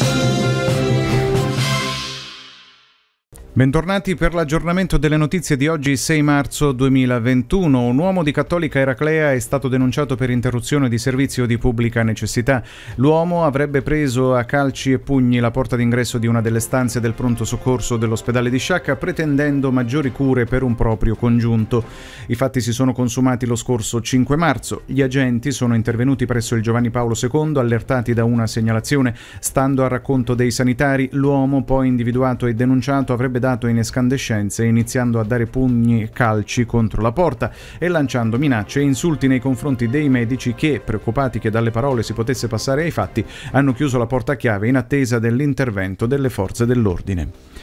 Thank you. Bentornati per l'aggiornamento delle notizie di oggi 6 marzo 2021. Un uomo di Cattolica Eraclea è stato denunciato per interruzione di servizio di pubblica necessità. L'uomo avrebbe preso a calci e pugni la porta d'ingresso di una delle stanze del pronto soccorso dell'ospedale di Sciacca pretendendo maggiori cure per un proprio congiunto. I fatti si sono consumati lo scorso 5 marzo. Gli agenti sono intervenuti presso il Giovanni Paolo II allertati da una segnalazione. Stando al racconto dei sanitari, l'uomo poi individuato e denunciato avrebbe dato degradato in escandescenze, iniziando a dare pugni e calci contro la porta e lanciando minacce e insulti nei confronti dei medici che, preoccupati che dalle parole si potesse passare ai fatti, hanno chiuso la porta a chiave in attesa dell'intervento delle forze dell'ordine.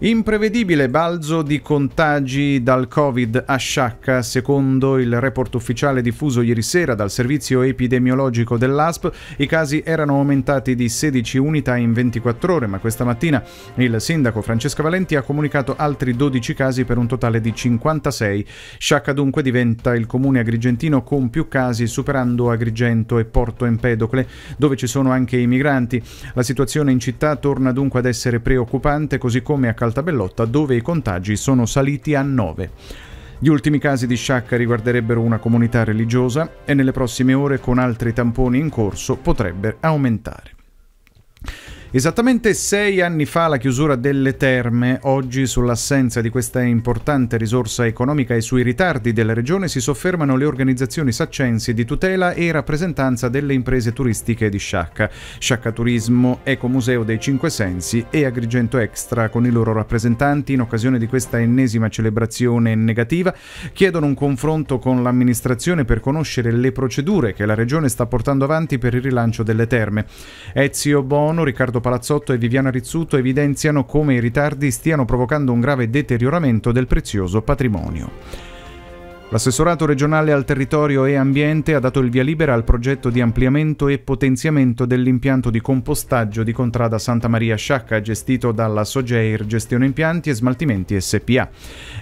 Imprevedibile balzo di contagi dal Covid a Sciacca, secondo il report ufficiale diffuso ieri sera dal servizio epidemiologico dell'ASP, i casi erano aumentati di 16 unità in 24 ore, ma questa mattina il sindaco Francesca Valenti ha comunicato altri 12 casi per un totale di 56. Sciacca dunque diventa il comune agrigentino con più casi, superando Agrigento e Porto Empedocle, dove ci sono anche i migranti. La situazione in città torna dunque ad essere preoccupante, così come a Cal- Caltabellotta dove i contagi sono saliti a 9. Gli ultimi casi di sciacca riguarderebbero una comunità religiosa e nelle prossime ore con altri tamponi in corso potrebbe aumentare. Esattamente sei anni fa la chiusura delle terme, oggi sull'assenza di questa importante risorsa economica e sui ritardi della regione si soffermano le organizzazioni saccensi di tutela e rappresentanza delle imprese turistiche di Sciacca, Sciacca Turismo, Ecomuseo dei Cinque Sensi e Agrigento Extra con i loro rappresentanti in occasione di questa ennesima celebrazione negativa chiedono un confronto con l'amministrazione per conoscere le procedure che la regione sta portando avanti per il rilancio delle terme. Ezio Bono, Riccardo Riccardo Palazzotto e Viviana Rizzuto evidenziano come i ritardi stiano provocando un grave deterioramento del prezioso patrimonio. L'assessorato regionale al territorio e ambiente ha dato il via libera al progetto di ampliamento e potenziamento dell'impianto di compostaggio di Contrada Santa Maria Sciacca gestito dalla Sogeir Gestione Impianti e Smaltimenti SPA.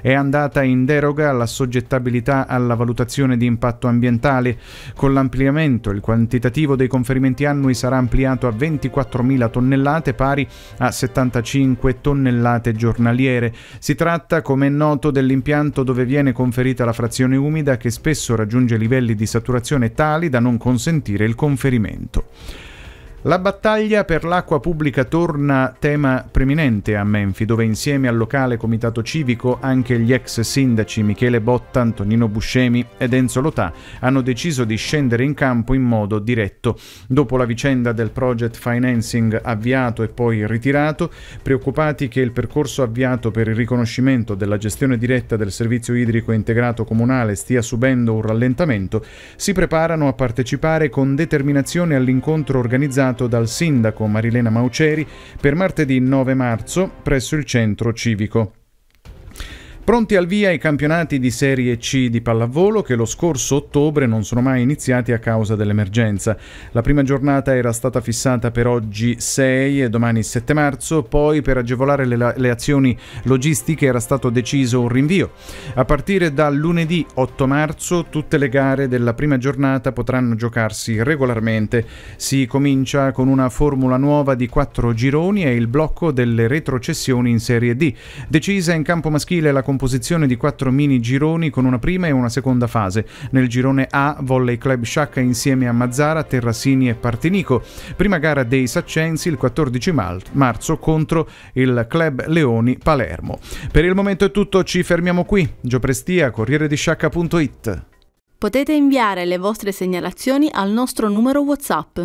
È andata in deroga la soggettabilità alla valutazione di impatto ambientale. Con l'ampliamento il quantitativo dei conferimenti annui sarà ampliato a 24.000 tonnellate pari a 75 tonnellate giornaliere. Si tratta, come è noto, dell'impianto dove viene conferita la frazione vegetazione umida che spesso raggiunge livelli di saturazione tali da non consentire il conferimento. La battaglia per l'acqua pubblica torna tema preminente a Menfi, dove insieme al locale comitato civico anche gli ex sindaci Michele Botta, Antonino Buscemi ed Enzo Lotà hanno deciso di scendere in campo in modo diretto. Dopo la vicenda del project financing avviato e poi ritirato, preoccupati che il percorso avviato per il riconoscimento della gestione diretta del servizio idrico integrato comunale stia subendo un rallentamento, si preparano a partecipare con determinazione all'incontro organizzato convocato dal sindaco Marilena Mauceri per martedì 9 marzo presso il centro civico. Pronti al via i campionati di Serie C di pallavolo che lo scorso ottobre non sono mai iniziati a causa dell'emergenza. La prima giornata era stata fissata per oggi 6 e domani 7 marzo, poi per agevolare le, le azioni logistiche era stato deciso un rinvio. A partire da lunedì 8 marzo tutte le gare della prima giornata potranno giocarsi regolarmente. Si comincia con una formula nuova di 4 gironi e il blocco delle retrocessioni in Serie D. Decisa in campo maschile la competizione composizione di quattro mini gironi con una prima e una seconda fase. Nel girone A Volley Club Sciacca insieme a Mazzara, Terrasini e Partinico. Prima gara dei Saccensi il 14 marzo contro il Club Leoni Palermo. Per il momento è tutto, ci fermiamo qui. Gio Prestia, Corriere di Sciacca.it. Potete inviare le vostre segnalazioni al nostro numero WhatsApp.